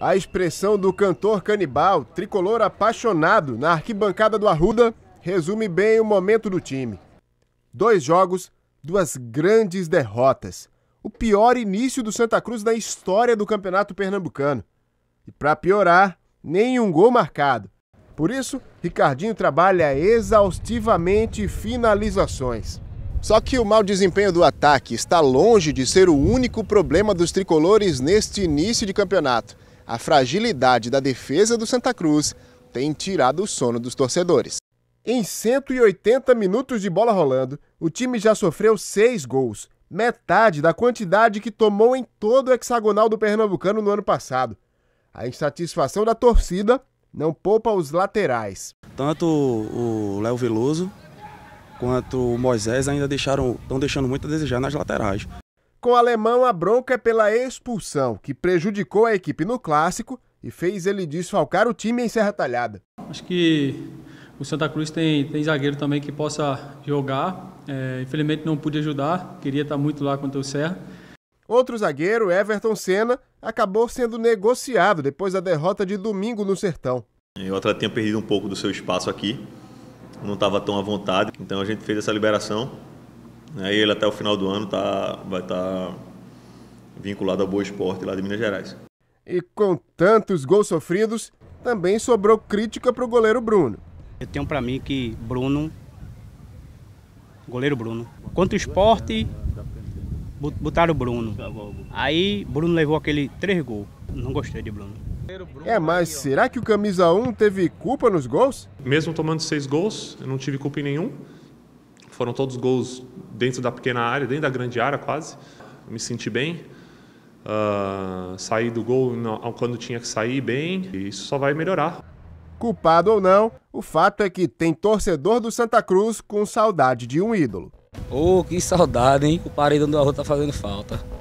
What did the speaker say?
a expressão do cantor canibal, tricolor apaixonado na arquibancada do Arruda, resume bem o momento do time. Dois jogos, duas grandes derrotas. O pior início do Santa Cruz na história do Campeonato Pernambucano. E para piorar, nenhum gol marcado. Por isso, Ricardinho trabalha exaustivamente finalizações. Só que o mau desempenho do ataque está longe de ser o único problema dos tricolores neste início de campeonato a fragilidade da defesa do Santa Cruz tem tirado o sono dos torcedores. Em 180 minutos de bola rolando, o time já sofreu seis gols, metade da quantidade que tomou em todo o hexagonal do Pernambucano no ano passado. A insatisfação da torcida não poupa os laterais. Tanto o Léo Veloso quanto o Moisés ainda deixaram, estão deixando muito a desejar nas laterais. Com o alemão, a bronca é pela expulsão, que prejudicou a equipe no clássico e fez ele desfalcar o time em Serra Talhada. Acho que o Santa Cruz tem, tem zagueiro também que possa jogar. É, infelizmente não pude ajudar, queria estar muito lá contra o Serra. Outro zagueiro, Everton Senna, acabou sendo negociado depois da derrota de domingo no Sertão. Eu até tinha perdido um pouco do seu espaço aqui, não estava tão à vontade, então a gente fez essa liberação né? E ele até o final do ano tá, vai estar tá vinculado ao Boa Esporte lá de Minas Gerais. E com tantos gols sofridos, também sobrou crítica para o goleiro Bruno. Eu tenho para mim que Bruno, goleiro Bruno, contra o esporte, botaram o Bruno. Aí Bruno levou aquele três gols. Não gostei de Bruno. É, mas será que o camisa 1 teve culpa nos gols? Mesmo tomando seis gols, eu não tive culpa em nenhum. Foram todos gols dentro da pequena área, dentro da grande área quase. Me senti bem. Uh, saí do gol quando tinha que sair bem. E isso só vai melhorar. Culpado ou não, o fato é que tem torcedor do Santa Cruz com saudade de um ídolo. Ô, oh, que saudade, hein? O paredão do Arroz tá fazendo falta.